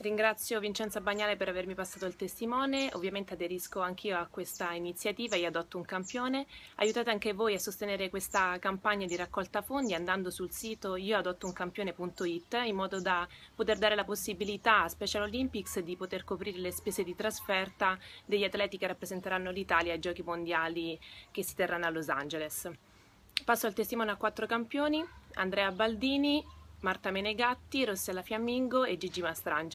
Ringrazio Vincenza Bagnale per avermi passato il testimone, ovviamente aderisco anch'io a questa iniziativa e adotto un campione. Aiutate anche voi a sostenere questa campagna di raccolta fondi andando sul sito ioadottounCampione.it in modo da poter dare la possibilità a Special Olympics di poter coprire le spese di trasferta degli atleti che rappresenteranno l'Italia ai giochi mondiali che si terranno a Los Angeles. Passo il testimone a quattro campioni, Andrea Baldini, Marta Menegatti, Rossella Fiammingo e Gigi Mastrange.